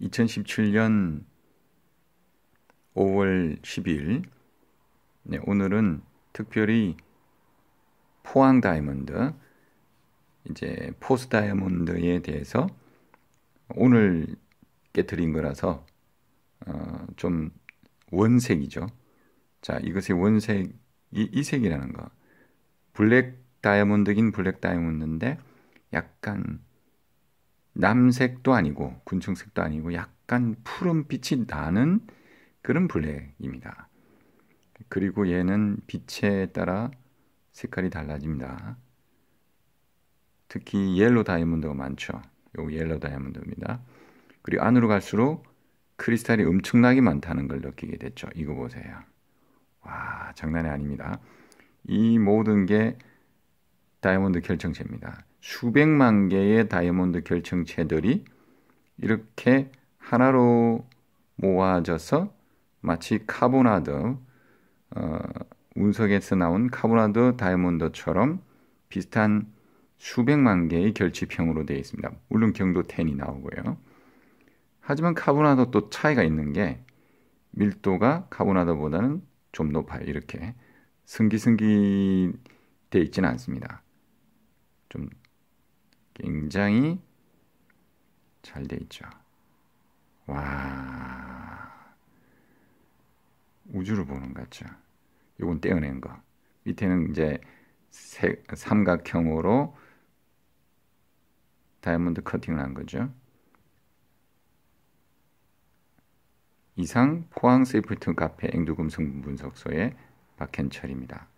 2017년 5월 10일 네, 오늘은 특별히 포항 다이아몬드 이제 포스 다이아몬드에 대해서 오늘 깨뜨린 거라서 어, 좀 원색이죠. 자, 이것의 원색이 이 색이라는 거. 블랙 다이아몬드긴 블랙 다이아몬드인데 약간 남색도 아니고 군청색도 아니고 약간 푸른빛이 나는 그런 블랙입니다. 그리고 얘는 빛에 따라 색깔이 달라집니다. 특히 옐로 다이아몬드가 많죠. 요 옐로 다이아몬드입니다. 그리고 안으로 갈수록 크리스탈이 엄청나게 많다는 걸 느끼게 됐죠. 이거 보세요. 와, 장난이 아닙니다. 이 모든 게 다이아몬드 결정체입니다. 수백만 개의 다이아몬드 결정체들이 이렇게 하나로 모아져서 마치 카보나드 어, 운석에서 나온 카보나드 다이아몬드처럼 비슷한 수백만 개의 결집형으로 되어 있습니다. 물론 경도 10이 나오고요. 하지만 카보나도 또 차이가 있는 게 밀도가 카보나도보다는 좀 높아요. 이렇게 승기승기 되어 있지는 않습니다. 좀 굉장히 잘 돼 있죠. 와 우주를 보는 것 같죠. 요건 떼어낸 거. 밑에는 이제 세, 삼각형으로 다이아몬드 커팅을 한 거죠. 이상 포항 세이프트 카페 앵두금 성분 분석소의 박현철입니다.